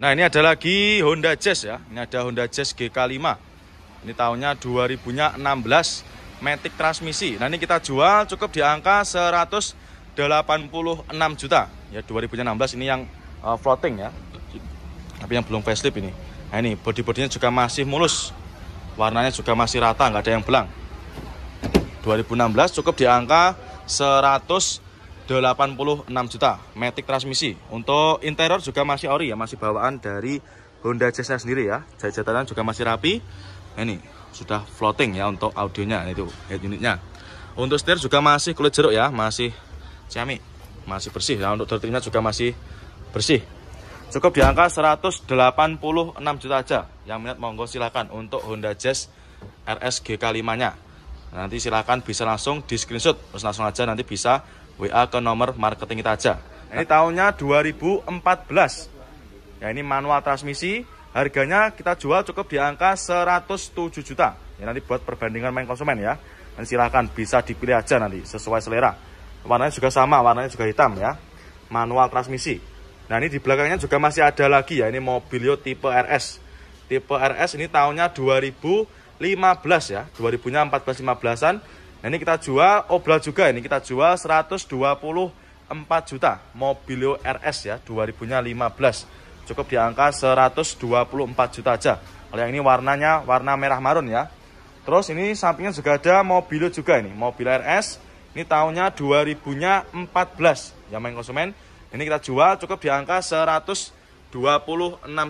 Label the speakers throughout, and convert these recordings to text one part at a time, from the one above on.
Speaker 1: Nah ini ada lagi Honda Jazz ya. Ini ada Honda Jazz GK5. Ini tahunnya 2016 Matic transmisi. Nah ini kita jual cukup di angka 186 juta. Ya 2016 ini yang uh, floating ya. Tapi yang belum facelift ini. Nah ini body-bodinya juga masih mulus. Warnanya juga masih rata, nggak ada yang belang. 2016 cukup di angka 100 86 juta Matic transmisi untuk interior juga masih ori ya masih bawaan dari Honda Jazznya sendiri ya jajatannya juga masih rapi nah, ini sudah floating ya untuk audionya itu head unitnya untuk setir juga masih kulit jeruk ya masih ciamik masih bersih ya untuk dirtingnya juga masih bersih cukup di angka 186 juta aja yang minat monggo silahkan untuk Honda Jazz RS GK5 nya nanti silahkan bisa langsung di screenshot terus langsung aja nanti bisa WA ke nomor marketing kita aja. Nah, ini tahunnya 2014. Ya ini manual transmisi, harganya kita jual cukup di angka 107 juta. Ya nanti buat perbandingan main konsumen ya. Dan silahkan bisa dipilih aja nanti sesuai selera. Warnanya juga sama, warnanya juga hitam ya. Manual transmisi. Nah ini di belakangnya juga masih ada lagi ya, ini Mobilio tipe RS. Tipe RS ini tahunnya 2015 ya, 2000-nya 14-15an, Nah ini kita jual obral juga ini kita jual 124 juta Mobilio RS ya 2015 cukup di angka 124 juta aja. Kalau yang ini warnanya warna merah marun ya. Terus ini sampingnya juga ada Mobilio juga ini mobil RS ini tahunnya 2014 ya main konsumen. Ini kita jual cukup di angka 126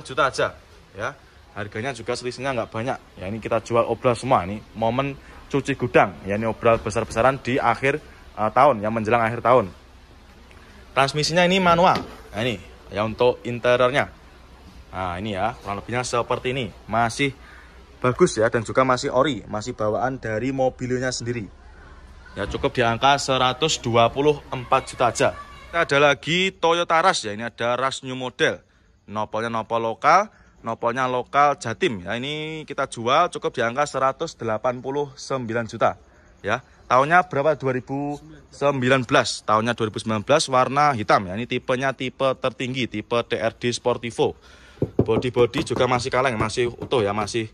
Speaker 1: juta aja ya. Harganya juga selisihnya nggak banyak ya ini kita jual obral semua ini momen cuci gudang, ya ini obral besar-besaran di akhir uh, tahun, yang menjelang akhir tahun. Transmisinya ini manual, nah, ini ya untuk interiornya. Nah ini ya, kurang lebihnya seperti ini, masih bagus ya dan juga masih ori, masih bawaan dari mobilnya sendiri. Ya cukup di angka 124 juta aja. Kita ada lagi Toyota Rush ya, ini ada Rush New Model. Nopolnya nopol lokal, Nopolnya lokal Jatim ya. Ini kita jual cukup di angka 189 juta ya. Tahunnya berapa? 2019. Tahunnya 2019 warna hitam ya. Ini tipenya tipe tertinggi, tipe DRD Sportivo. Body-body juga masih kaleng, masih utuh ya, masih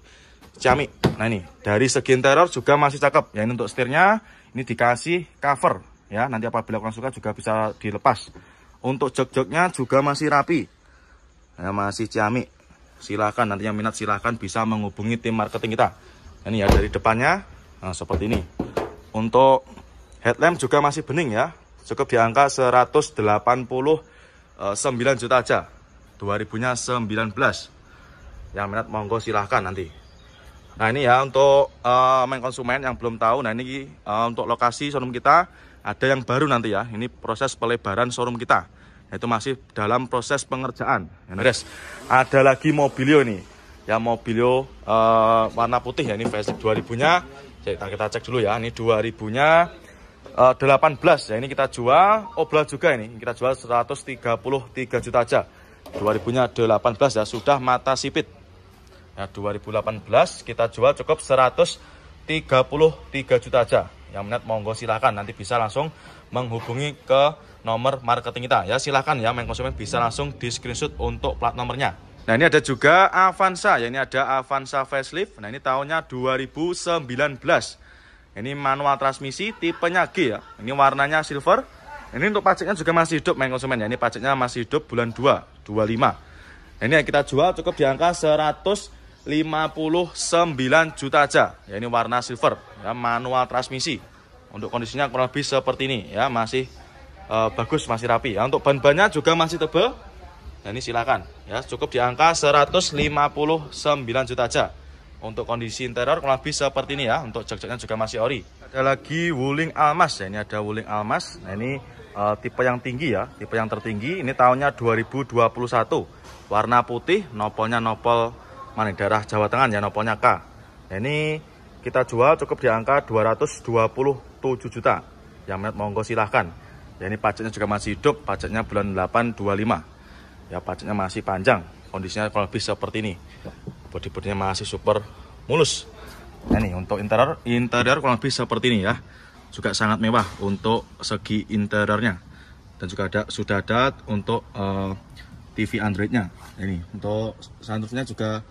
Speaker 1: ciamik. Nah ini dari segi interior juga masih cakep. Ya ini untuk setirnya ini dikasih cover ya. Nanti apabila kurang suka juga bisa dilepas. Untuk jok-joknya juga masih rapi. Ya, masih ciamik silahkan nantinya minat silahkan bisa menghubungi tim marketing kita ini ya dari depannya nah, seperti ini untuk headlamp juga masih bening ya cukup di angka 189 juta aja 2000 nya 19 yang minat monggo silahkan nanti nah ini ya untuk uh, main konsumen yang belum tahu nah ini uh, untuk lokasi showroom kita ada yang baru nanti ya ini proses pelebaran showroom kita itu masih dalam proses pengerjaan. Andres, ada lagi mobilio nih. Ya mobilio uh, warna putih ya ini versi 2000-nya. Jadi kita cek dulu ya. Ini 2000-nya uh, 18 ya ini kita jual oblah juga ini. Kita jual 133 juta aja. 2000-nya 18 ya sudah mata sipit. Ya 2018 kita jual cukup 133 juta aja. Yang minat monggo silakan. nanti bisa langsung menghubungi ke nomor marketing kita ya silahkan ya main konsumen bisa hmm. langsung di screenshot untuk plat nomornya Nah ini ada juga Avanza, ya ini ada Avanza facelift. Nah ini tahunnya 2019. Ini manual transmisi tipenya G ya. Ini warnanya silver. Ini untuk pajaknya juga masih hidup main konsumen ya. Ini pajaknya masih hidup bulan 2, 25. Nah, ini yang kita jual cukup di angka 159 juta aja. Ya ini warna silver, ya manual transmisi. Untuk kondisinya kurang lebih seperti ini ya, masih uh, bagus masih rapi ya untuk ban-bannya juga masih tebal nah ini silakan ya cukup di angka 159 juta aja untuk kondisi interior kurang lebih seperti ini ya untuk jok-joknya juga masih ori ada lagi wuling almas ya ini ada wuling almas nah ini uh, tipe yang tinggi ya tipe yang tertinggi ini tahunnya 2021 warna putih nopolnya nopol mana daerah Jawa Tengah ya nopolnya K nah, ini kita jual cukup di angka 227 juta yang menurut monggo silahkan Ya ini pajaknya juga masih hidup, pajaknya bulan 825. Ya pajaknya masih panjang, kondisinya kurang lebih seperti ini. Bodi-bodinya masih super mulus. Nah ini untuk interior, interior kurang lebih seperti ini ya. Juga sangat mewah untuk segi interiornya. Dan juga ada sudah ada untuk uh, eh, TV Androidnya. Ini untuk sunroofnya juga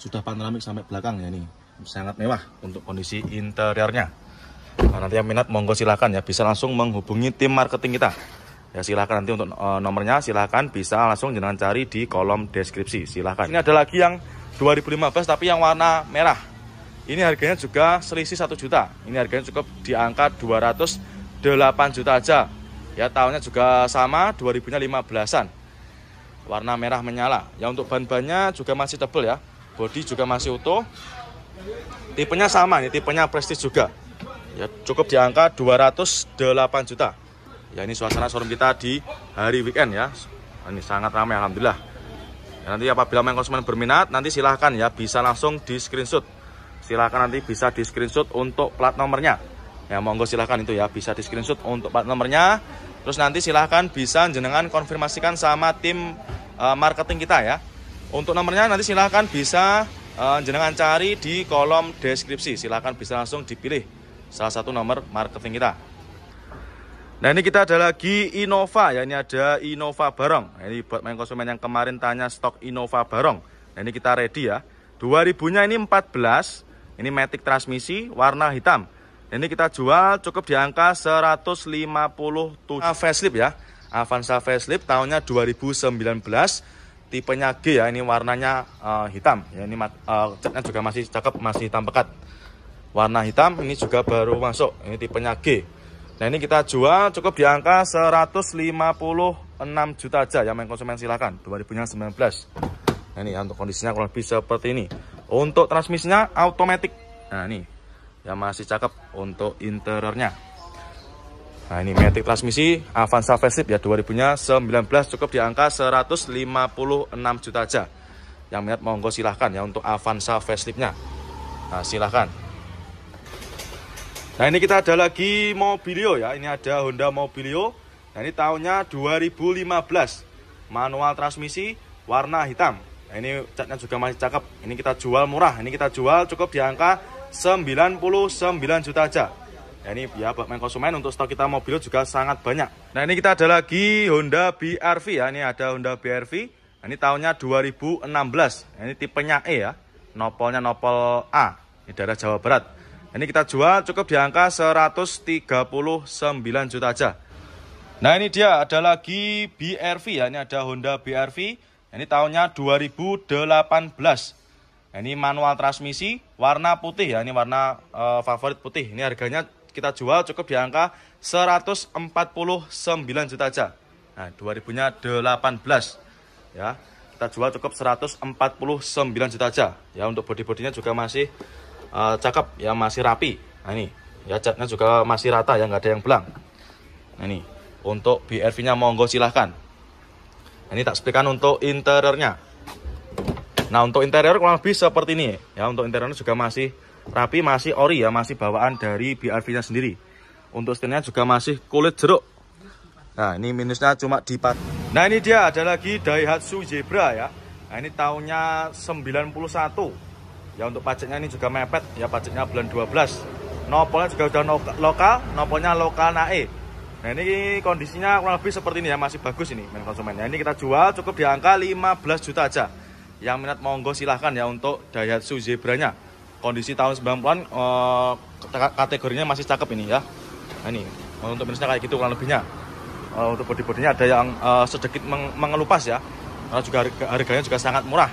Speaker 1: sudah panoramik sampai belakang ya ini. Sangat mewah untuk kondisi interiornya. Nah, nanti yang minat monggo silakan ya bisa langsung menghubungi tim marketing kita. Ya silakan nanti untuk e, nomornya silakan bisa langsung jangan cari di kolom deskripsi silakan Ini ada lagi yang 2015 tapi yang warna merah. Ini harganya juga selisih 1 juta. Ini harganya cukup di angka 208 juta aja. Ya tahunnya juga sama 2015-an. Warna merah menyala. Ya untuk ban-bannya juga masih tebel ya. Bodi juga masih utuh. Tipenya sama nih, tipenya Prestige juga ya cukup di angka 208 juta ya ini suasana showroom kita di hari weekend ya ini sangat ramai Alhamdulillah ya, nanti apabila main konsumen berminat nanti silahkan ya bisa langsung di screenshot silahkan nanti bisa di screenshot untuk plat nomornya ya monggo silahkan itu ya bisa di screenshot untuk plat nomornya terus nanti silahkan bisa jenengan konfirmasikan sama tim uh, marketing kita ya untuk nomornya nanti silahkan bisa uh, jenengan cari di kolom deskripsi silahkan bisa langsung dipilih salah satu nomor marketing kita. Nah ini kita ada lagi Innova ya ini ada Innova Barong. Nah, ini buat main konsumen yang kemarin tanya stok Innova Barong. Nah ini kita ready ya. 2000-nya ini 14. Ini matic transmisi warna hitam. Nah, ini kita jual cukup di angka 157 ah, facelift ya. Avanza facelift tahunnya 2019 tipenya G ya ini warnanya uh, hitam ya ini uh, catnya juga masih cakep masih hitam pekat warna hitam ini juga baru masuk ini tipenya G nah ini kita jual cukup di angka 156 juta aja yang main konsumen silahkan 2019 nah ini ya, untuk kondisinya kurang lebih seperti ini untuk transmisinya automatic nah ini yang masih cakep untuk interiornya Nah ini Matic transmisi Avanza Facelift ya 2019 cukup di angka 156 juta aja. Yang minat monggo silahkan ya untuk Avanza Faceliftnya. Nah silahkan. Nah ini kita ada lagi Mobilio ya, ini ada Honda Mobilio Nah ini tahunnya 2015 Manual transmisi warna hitam nah, Ini catnya juga masih cakep Ini kita jual murah, ini kita jual cukup di angka 99 juta aja nah, Ini ya buat main konsumen untuk stok kita Mobilio juga sangat banyak Nah ini kita ada lagi Honda BRV ya, ini ada Honda BRV nah, Ini tahunnya 2016, nah, ini tipenya E ya Nopolnya nopol A, ini daerah Jawa Barat ini kita jual cukup di angka 139 juta aja. Nah ini dia ada lagi BRV ya, ini ada Honda BRV. Nah, ini tahunnya 2018. Nah, ini manual transmisi, warna putih ya, ini warna uh, favorit putih. Ini harganya kita jual cukup di angka 149 juta aja. Nah 2000-nya 18 ya. Kita jual cukup 149 juta aja ya untuk body-bodinya juga masih uh, cakep ya masih rapi nah ini ya catnya juga masih rata ya nggak ada yang belang nah ini untuk BRV nya monggo silahkan nah, ini tak sepikan untuk interiornya nah untuk interior kurang lebih seperti ini ya untuk interiornya juga masih rapi masih ori ya masih bawaan dari BRV nya sendiri untuk setirnya juga masih kulit jeruk nah ini minusnya cuma di part nah ini dia ada lagi Daihatsu Zebra ya nah ini tahunnya 91 ya untuk pajaknya ini juga mepet ya pajaknya bulan 12 nopolnya juga sudah no lokal nopolnya lokal nae nah ini kondisinya kurang lebih seperti ini ya masih bagus ini main konsumen ya ini kita jual cukup di angka 15 juta aja yang minat monggo silahkan ya untuk Daihatsu nya. kondisi tahun 90-an eh, kategorinya masih cakep ini ya nah, ini untuk minusnya kayak gitu kurang lebihnya uh, untuk body-bodinya ada yang uh, sedikit meng mengelupas ya karena juga harga, harganya juga sangat murah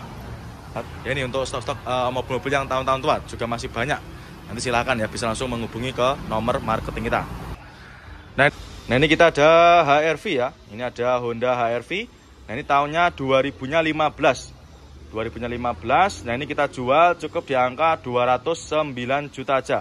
Speaker 1: ya ini untuk stok-stok uh, mobil-mobil yang tahun-tahun tua juga masih banyak nanti silahkan ya bisa langsung menghubungi ke nomor marketing kita nah, nah ini kita ada HRV ya ini ada Honda HRV nah ini tahunnya 2015 2015 nah ini kita jual cukup di angka 209 juta aja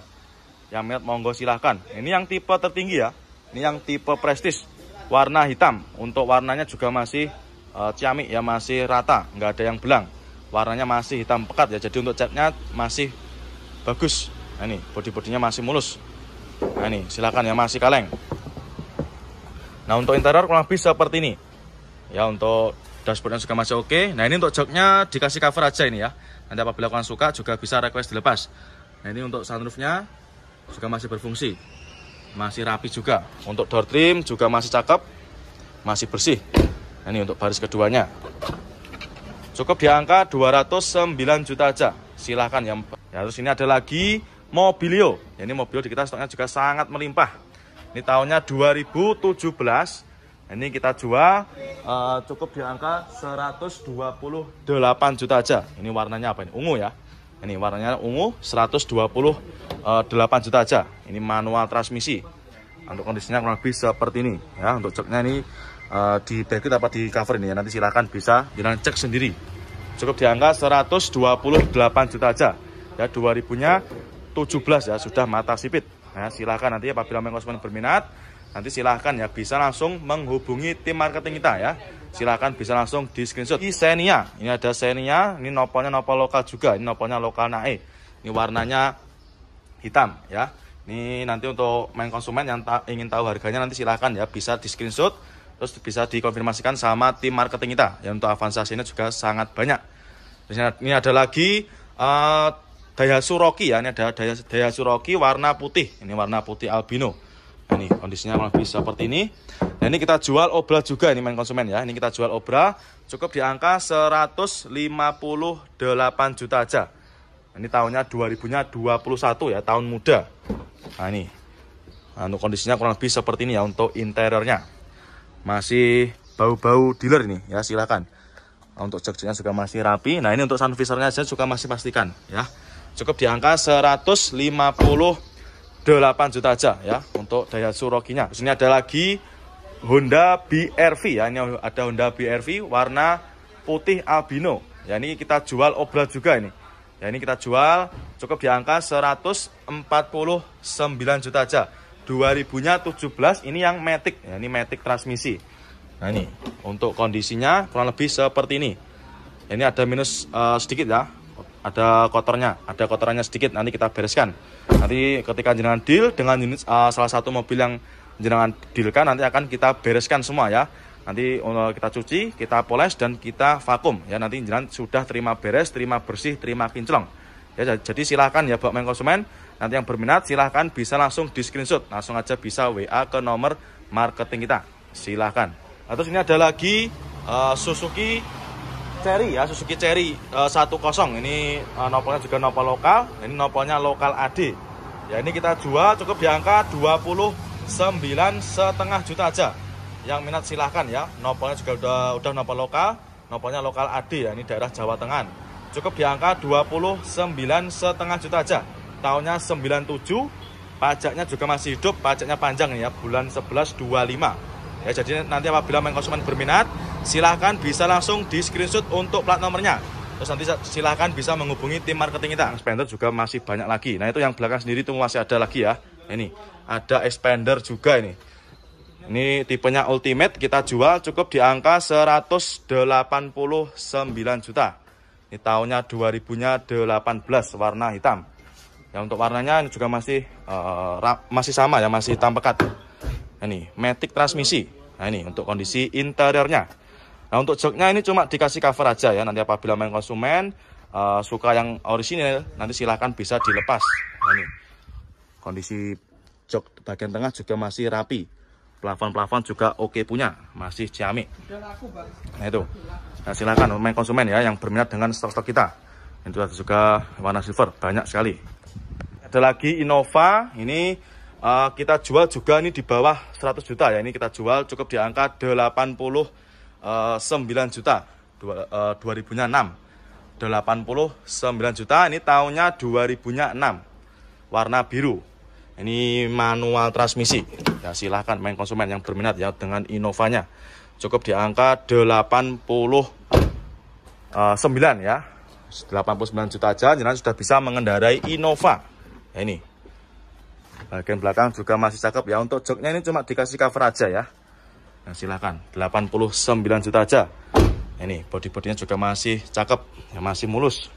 Speaker 1: yang minat monggo silahkan ini yang tipe tertinggi ya ini yang tipe prestis warna hitam untuk warnanya juga masih uh, ciamik ya masih rata nggak ada yang belang warnanya masih hitam pekat ya jadi untuk catnya masih bagus nah, ini bodi bodinya masih mulus nah ini silakan ya masih kaleng nah untuk interior kurang lebih seperti ini ya untuk dashboardnya juga masih oke nah ini untuk joknya dikasih cover aja ini ya nanti apabila kalian suka juga bisa request dilepas nah ini untuk sunroofnya juga masih berfungsi masih rapi juga untuk door trim juga masih cakep masih bersih nah, ini untuk baris keduanya Cukup di angka 209 juta aja. Silahkan yang ya, terus ini ada lagi Mobilio. Ya, ini Mobilio di kita stoknya juga sangat melimpah. Ini tahunnya 2017. Nah, ini kita jual uh, cukup di angka 128 juta aja. Ini warnanya apa ini? Ungu ya. Ini warnanya ungu 128 juta aja. Ini manual transmisi. Untuk kondisinya kurang lebih seperti ini ya. Untuk joknya ini uh, di backlit apa di cover ini ya nanti silahkan bisa jalan cek sendiri cukup di angka 128 juta aja ya 2000 nya 17 ya sudah mata sipit ya silahkan nanti apabila konsumen berminat nanti silahkan ya bisa langsung menghubungi tim marketing kita ya silahkan bisa langsung di screenshot ini Xenia ini ada Xenia ini nopolnya nopol lokal juga ini nopolnya lokal nae ini warnanya hitam ya ini nanti untuk main konsumen yang ingin tahu harganya nanti silahkan ya bisa di screenshot Terus bisa dikonfirmasikan sama tim marketing kita. Ya untuk Avanza sini juga sangat banyak. Terus ini ada lagi uh, Daihatsu Rocky ya. Ini ada daya daya suroki warna putih. Ini warna putih albino. ini kondisinya kurang lebih seperti ini. Nah, ini kita jual obra juga ini main konsumen ya. Ini kita jual obra cukup di angka 158 juta aja. Ini tahunnya 2021 ya, tahun muda. Nah ini. Nah, anu untuk kondisinya kurang lebih seperti ini ya untuk interiornya masih bau-bau dealer ini ya silakan untuk joknya juga masih rapi nah ini untuk sun visornya saya juga masih pastikan ya cukup di angka 158 juta aja ya untuk daya surokinya sini ada lagi Honda BRV ya ini ada Honda BRV warna putih albino ya ini kita jual obral juga ini ya ini kita jual cukup di angka 149 juta aja 2000-nya 17 ini yang matic ya, ini matic transmisi nah ini untuk kondisinya kurang lebih seperti ini ya, ini ada minus uh, sedikit ya ada kotornya ada kotorannya sedikit nanti kita bereskan nanti ketika jenengan deal dengan unit uh, salah satu mobil yang jenengan dealkan nanti akan kita bereskan semua ya nanti eh, kita cuci kita poles dan kita vakum ya nanti jenengan sudah terima beres terima bersih terima kinclong ya jadi silahkan ya buat main konsumen Nanti yang berminat silahkan bisa langsung di screenshot. Langsung aja bisa WA ke nomor marketing kita. Silahkan. Nah, terus ini ada lagi uh, Suzuki Cherry ya. Suzuki Cherry uh, eh, 10. Ini uh, eh, nopolnya juga nopol lokal. Ini nopolnya lokal AD. Ya ini kita jual cukup di angka 29 setengah juta aja. Yang minat silahkan ya. Nopolnya juga udah, udah nopol lokal. Nopolnya lokal AD ya. Ini daerah Jawa Tengah cukup di angka 29 setengah juta aja tahunnya 97 pajaknya juga masih hidup pajaknya panjang ya bulan 11 25 ya jadi nanti apabila main konsumen berminat silahkan bisa langsung di screenshot untuk plat nomornya terus nanti silahkan bisa menghubungi tim marketing kita expander juga masih banyak lagi nah itu yang belakang sendiri itu masih ada lagi ya ini ada expander juga ini ini tipenya ultimate kita jual cukup di angka 189 juta ini tahunnya 2000 nya 18 warna hitam ya untuk warnanya ini juga masih uh, eh, rap, masih sama ya masih hitam pekat nah, ini matic transmisi nah ini untuk kondisi interiornya nah untuk joknya ini cuma dikasih cover aja ya nanti apabila main konsumen uh, suka yang orisinil nanti silahkan bisa dilepas nah, ini kondisi jok bagian tengah juga masih rapi plafon-plafon juga oke punya masih ciamik nah itu nah, silahkan main konsumen ya yang berminat dengan stok-stok kita itu juga warna silver banyak sekali ada lagi Innova, ini uh, kita jual juga ini di bawah 100 juta ya. Ini kita jual cukup di angka 89 eh, juta, dua, eh, uh, 89 juta, ini tahunnya 2006 Warna biru. Ini manual transmisi. Ya silahkan main konsumen yang berminat ya dengan Innovanya. Cukup di angka 89 ya. 89 juta aja, jangan sudah bisa mengendarai Innova. Eh, ini. Bagian belakang juga masih cakep ya. Untuk joknya ini cuma dikasih cover aja ya. Nah, silahkan. 89 juta aja. Eh, ini body-bodinya juga masih cakep. Ya, masih mulus.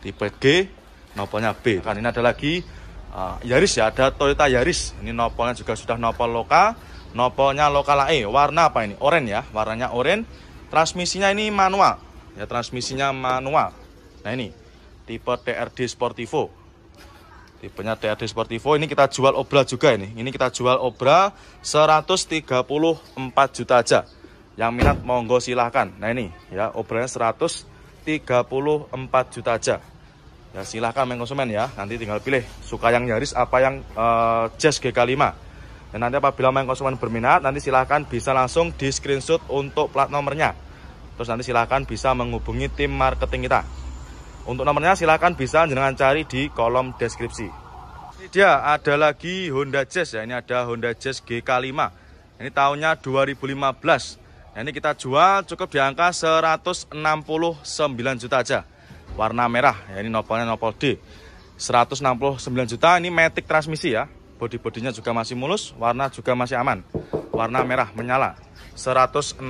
Speaker 1: Tipe G, nopolnya B. Kan ini ada lagi uh, Yaris ya. Ada Toyota Yaris. Ini nopolnya juga sudah nopol lokal. Nopolnya lokal Eh Warna apa ini? Oren ya. Warnanya oren. Transmisinya ini manual. Ya, transmisinya manual. Nah, ini tipe TRD Sportivo tipenya TRD Sportivo ini kita jual obra juga ini ini kita jual obra 134 juta aja yang minat monggo silahkan nah ini ya obranya 134 juta aja ya silahkan main konsumen ya nanti tinggal pilih suka yang nyaris apa yang uh, Jazz GK5 dan nanti apabila main konsumen berminat nanti silahkan bisa langsung di screenshot untuk plat nomornya terus nanti silahkan bisa menghubungi tim marketing kita untuk nomornya silahkan bisa jenengan cari di kolom deskripsi. Ini dia ada lagi Honda Jazz ya. Ini ada Honda Jazz GK5. Ini tahunnya 2015. Nah, ini kita jual cukup di angka 169 juta aja. Warna merah. Ya, ini nopolnya nopol D. 169 juta ini matic transmisi ya. Body bodinya juga masih mulus, warna juga masih aman. Warna merah menyala. 169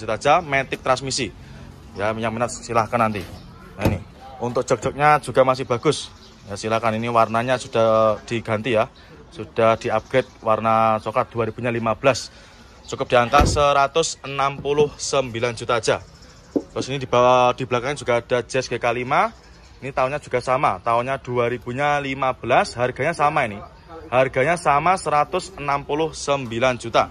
Speaker 1: juta aja matic transmisi. Ya, yang minat silahkan nanti. Nah ini untuk jok-joknya juga masih bagus. Ya, silakan ini warnanya sudah diganti ya. Sudah diupgrade warna coklat 2015. Cukup di angka 169 juta aja. Terus ini di bawah di belakangnya juga ada Jazz GK5. Ini tahunnya juga sama, tahunnya 2015, harganya sama ini. Harganya sama 169 juta.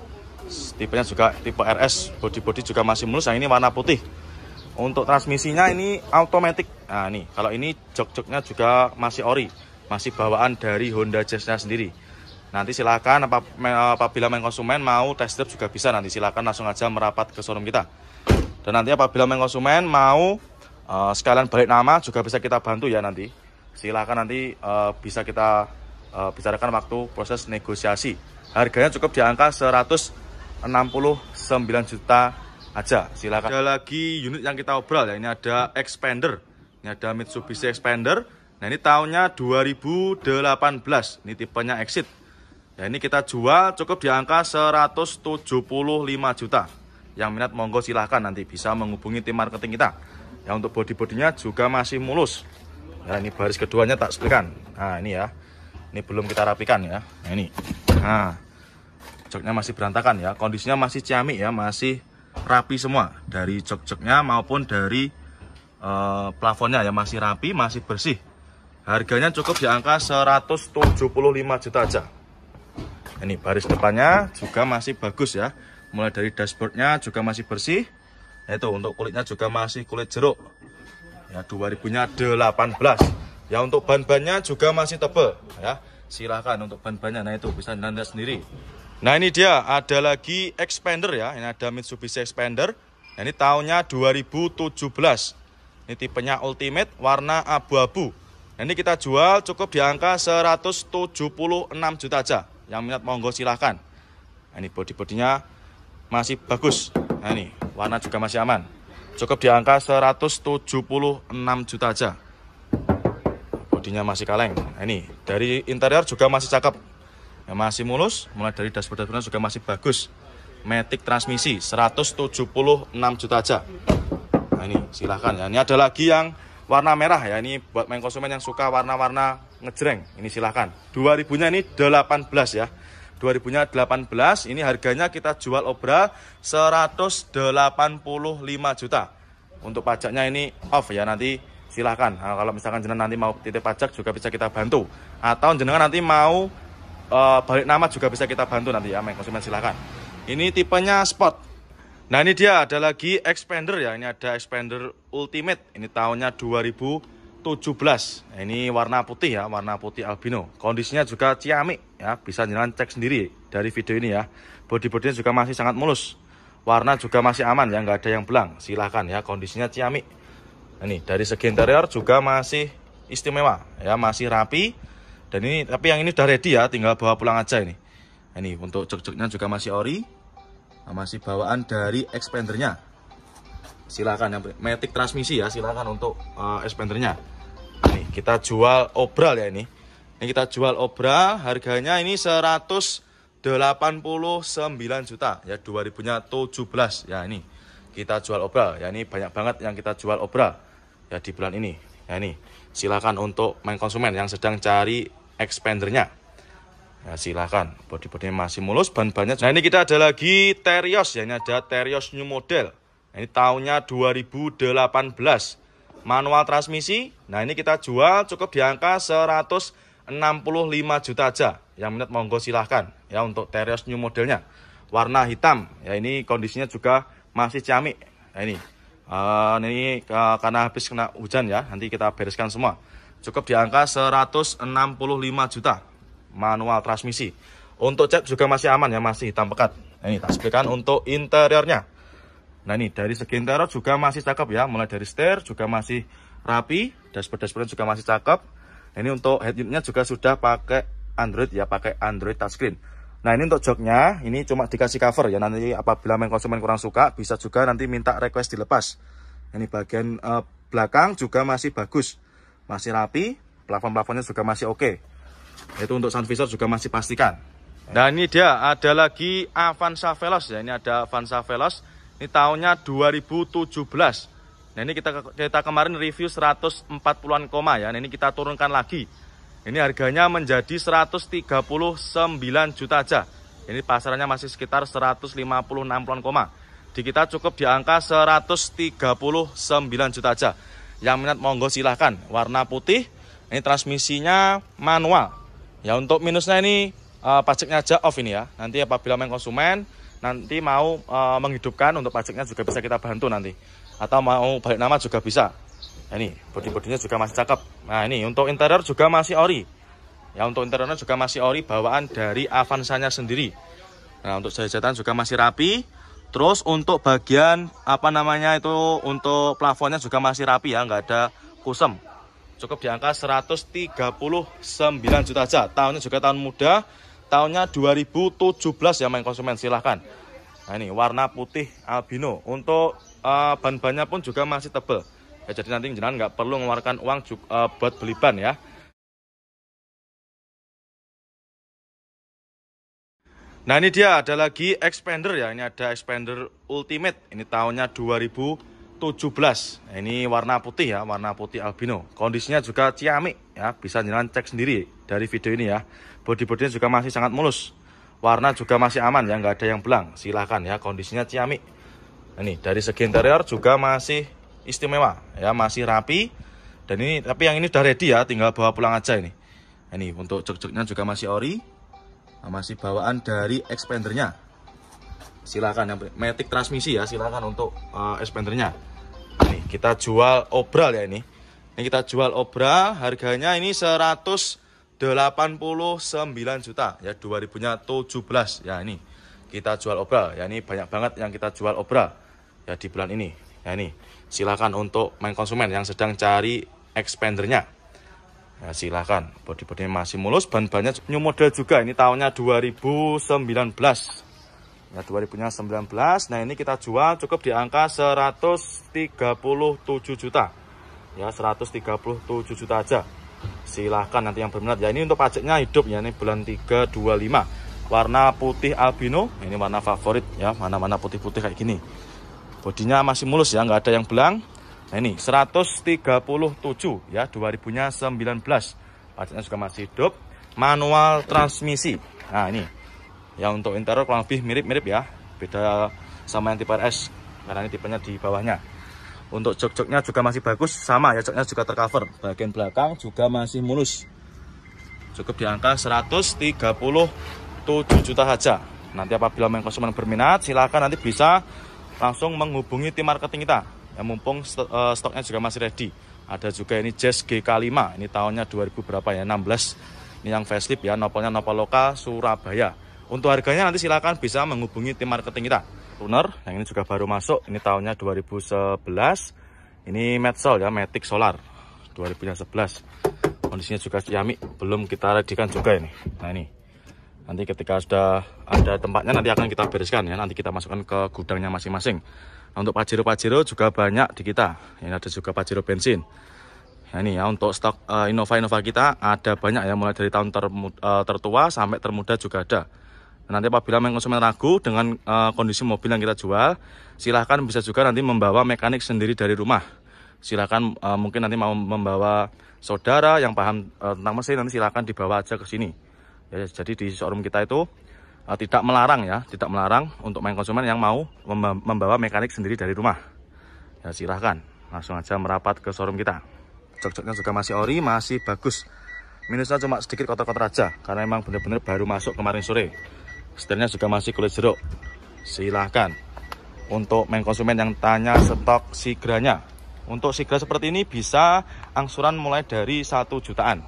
Speaker 1: Tipenya juga tipe RS, body-body juga masih mulus. Yang nah, ini warna putih. Untuk transmisinya ini automatic. Nah, ini kalau ini jok-joknya juga masih ori, masih bawaan dari Honda Jazznya sendiri. Nanti silakan apabila main konsumen mau test drive juga bisa nanti silakan langsung aja merapat ke showroom kita. Dan nanti apabila main konsumen mau uh, sekalian balik nama juga bisa kita bantu ya nanti. Silakan nanti uh, bisa kita uh, bicarakan waktu proses negosiasi. Harganya cukup di angka 169 juta aja silakan ada lagi unit yang kita obrol ya ini ada expander ini ada Mitsubishi expander nah ini tahunnya 2018 ini tipenya exit ya ini kita jual cukup di angka 175 juta yang minat monggo silahkan nanti bisa menghubungi tim marketing kita ya untuk body-bodinya juga masih mulus Nah ini baris keduanya tak sepikan nah ini ya ini belum kita rapikan ya nah, ini nah joknya masih berantakan ya kondisinya masih ciamik ya masih rapi semua dari cok-coknya maupun dari uh, plafonnya yang masih rapi masih bersih harganya cukup di angka 175 juta aja ini baris depannya juga masih bagus ya mulai dari dashboardnya juga masih bersih nah, itu untuk kulitnya juga masih kulit jeruk ya 2000 nya 18 ya untuk ban-bannya juga masih tebal ya silahkan untuk ban-bannya nah itu bisa nanda sendiri Nah ini dia ada lagi expander ya, ini ada Mitsubishi expander. Nah, ini tahunnya 2017. Ini tipenya ultimate warna abu-abu. Nah, ini kita jual cukup di angka 176 juta aja. Yang minat monggo silahkan. Nah, ini bodi bodinya masih bagus. Nah ini warna juga masih aman. Cukup di angka 176 juta aja. Bodinya masih kaleng. Nah, ini dari interior juga masih cakep. Yang masih mulus, mulai dari dashboard-dashboardnya juga masih bagus. Matic transmisi 176 juta aja. Nah ini silahkan ya. Ini ada lagi yang warna merah ya. Ini buat main konsumen yang suka warna-warna ngejreng. Ini silahkan. 2000-nya ini 18 ya. 2000-nya 18. Ini harganya kita jual obra 185 juta. Untuk pajaknya ini off ya nanti silahkan. Nah, kalau misalkan jenengan nanti mau titip pajak juga bisa kita bantu. Atau jenengan nanti mau uh, balik nama juga bisa kita bantu nanti ya main konsumen silahkan ini tipenya spot nah ini dia ada lagi expander ya ini ada expander ultimate ini tahunnya 2017 nah, ini warna putih ya warna putih albino kondisinya juga ciamik ya bisa jalan cek sendiri dari video ini ya body-bodinya juga masih sangat mulus warna juga masih aman ya nggak ada yang belang silahkan ya kondisinya ciamik Nah, ini dari segi interior juga masih istimewa ya masih rapi dan ini tapi yang ini sudah ready ya, tinggal bawa pulang aja ini. Nah, ini untuk jok-joknya juga masih ori. Nah, masih bawaan dari expandernya. Silakan yang metik transmisi ya, silakan untuk uh, eh, expandernya. Nah, ini kita jual obral ya ini. Ini kita jual obral, harganya ini 189 juta ya 2017 ya ini. Kita jual obral ya ini banyak banget yang kita jual obral ya di bulan ini. Ya ini. Silakan untuk main konsumen yang sedang cari expandernya. Ya, silahkan, bodi bodinya masih mulus, ban-bannya. Nah ini kita ada lagi Terios, ya. ini ada Terios New Model. Nah, ini tahunnya 2018. Manual transmisi, nah ini kita jual cukup di angka 165 juta aja. Yang minat monggo silahkan ya untuk Terios New modelnya. Warna hitam, ya ini kondisinya juga masih ciamik. nah, ini, uh, ini uh, karena habis kena hujan ya, nanti kita bereskan semua cukup di angka 165 juta manual transmisi. Untuk cek juga masih aman ya, masih hitam pekat. Nah, ini tasbihkan untuk interiornya. Nah ini dari segi interior juga masih cakep ya, mulai dari stair juga masih rapi, dashboard-dashboard juga masih cakep. Nah, ini untuk head unitnya juga sudah pakai Android ya, pakai Android touchscreen. Nah ini untuk joknya, ini cuma dikasih cover ya, nanti apabila main konsumen kurang suka, bisa juga nanti minta request dilepas. Ini bagian uh, belakang juga masih bagus masih rapi, plafon-plafonnya juga masih oke. Okay. Itu untuk sun visor juga masih pastikan. Dan nah, ini dia, ada lagi Avanza Veloz ya. Ini ada Avanza Veloz. Ini tahunnya 2017. Nah, ini kita kita kemarin review 140-an koma ya. Nah, ini kita turunkan lagi. Ini harganya menjadi 139 juta aja. Ini pasarnya masih sekitar 156-an koma. Di kita cukup di angka 139 juta aja. Yang minat monggo silahkan. Warna putih. Ini transmisinya manual. Ya untuk minusnya ini uh, pajaknya aja off ini ya. Nanti apabila main konsumen nanti mau uh, menghidupkan untuk pajaknya juga bisa kita bantu nanti. Atau mau balik nama juga bisa. Ya, ini bodi bodinya juga masih cakep. Nah ini untuk interior juga masih ori. Ya untuk interiornya juga masih ori bawaan dari Avanza-nya sendiri. Nah untuk jahitan juga masih rapi. Terus untuk bagian apa namanya itu untuk plafonnya juga masih rapi ya, nggak ada kusem. Cukup di angka 139 juta aja. Tahunnya juga tahun muda, tahunnya 2017 ya main konsumen silahkan. Nah ini warna putih albino. Untuk uh, eh, ban-bannya pun juga masih tebel. Ya, jadi nanti jangan nggak perlu mengeluarkan uang juga, uh, eh, buat beli ban ya. Nah ini dia ada lagi expander ya, ini ada expander ultimate, ini tahunnya 2017. Nah, ini warna putih ya, warna putih albino. Kondisinya juga ciamik ya, bisa jalan cek sendiri dari video ini ya. Body-bodinya juga masih sangat mulus. Warna juga masih aman ya, nggak ada yang belang. Silahkan ya, kondisinya ciamik. Nah, ini dari segi interior juga masih istimewa ya, masih rapi. Dan ini tapi yang ini udah ready ya, tinggal bawa pulang aja ini. Nah, ini untuk jok-joknya juga masih ori. Nah, masih bawaan dari expandernya silakan yang metik transmisi ya silakan untuk uh, eh, expandernya nih kita jual obral ya ini ini kita jual obral harganya ini 189 juta ya 2017 ya ini kita jual obral ya ini banyak banget yang kita jual obral ya di bulan ini ya ini silakan untuk main konsumen yang sedang cari expandernya Ya, nah, silahkan, bodi bodi masih mulus, ban banyak new model juga, ini tahunnya 2019. Ya, 2019, nah ini kita jual cukup di angka 137 juta. Ya, 137 juta aja. Silahkan nanti yang berminat. Ya, ini untuk pajaknya hidup ya, ini bulan 325. Warna putih albino, ini warna favorit ya, mana-mana putih-putih kayak gini. Bodinya masih mulus ya, nggak ada yang belang. Nah ini 137 ya 2000-nya 19. Pajaknya juga masih hidup. Manual transmisi. Nah ini ya untuk interior kurang lebih mirip-mirip ya. Beda sama yang tipe RS karena ini tipenya di bawahnya. Untuk jok-joknya juga masih bagus, sama ya joknya juga tercover. Bagian belakang juga masih mulus. Cukup di angka 137 juta saja. Nanti apabila main konsumen berminat, silahkan nanti bisa langsung menghubungi tim marketing kita Ya mumpung eh, stoknya juga masih ready. Ada juga ini Jazz gk 5 ini tahunnya 2000 berapa ya, 16. Ini yang facelift ya, nopolnya nopol lokal Surabaya. Untuk harganya nanti silakan bisa menghubungi tim marketing kita. Runner, yang ini juga baru masuk, ini tahunnya 2011. Ini Metsol ya, Matic Solar 2011. Kondisinya juga ciamik, belum kita redikan juga ini. Nah ini, nanti ketika sudah ada tempatnya nanti akan kita bereskan ya, nanti kita masukkan ke gudangnya masing-masing. Nah, untuk Pajero-Pajero juga banyak di kita. Ini ada juga Pajero bensin. Nah, ini ya untuk stok eh, Innova-Innova kita ada banyak ya mulai dari tahun ter uh, eh, tertua sampai termuda juga ada. Nah, nanti apabila konsumen ragu dengan uh, kondisi mobil yang kita jual, silahkan bisa juga nanti membawa mekanik sendiri dari rumah. Silahkan uh, mungkin nanti mau membawa saudara yang paham uh, tentang mesin nanti silahkan dibawa aja ke sini. Ya, jadi di showroom kita itu Eh, tidak melarang ya, tidak melarang untuk main konsumen yang mau membawa mekanik sendiri dari rumah. Ya silahkan, langsung aja merapat ke showroom kita. Cocoknya juga masih ori, masih bagus. Minusnya cuma sedikit kotor-kotor aja, karena emang benar-benar baru masuk kemarin sore. Setirnya juga masih kulit jeruk. Silahkan. Untuk main konsumen yang tanya stok sigranya. Untuk sigra seperti ini bisa angsuran mulai dari satu jutaan.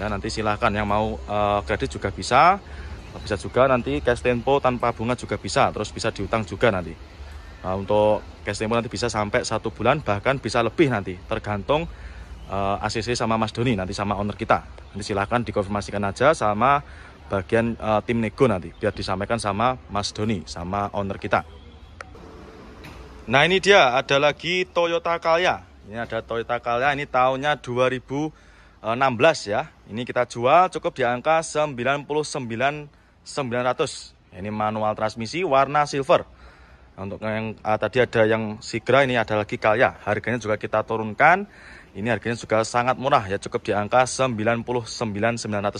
Speaker 1: Ya nanti silahkan yang mau uh, kredit juga bisa Nah, bisa juga nanti cash tempo tanpa bunga juga bisa terus bisa diutang juga nanti nah, untuk cash tempo nanti bisa sampai satu bulan bahkan bisa lebih nanti tergantung uh, eh, ACC sama Mas Doni nanti sama owner kita nanti silahkan dikonfirmasikan aja sama bagian uh, tim nego nanti biar disampaikan sama Mas Doni sama owner kita nah ini dia ada lagi Toyota Calya ini ada Toyota Calya ini tahunnya 2016 eh, ya. Ini kita jual cukup di angka 99 900 ini manual transmisi warna silver untuk yang uh, tadi ada yang Sigra ini ada lagi Kalya harganya juga kita turunkan ini harganya juga sangat murah ya cukup di angka 99.900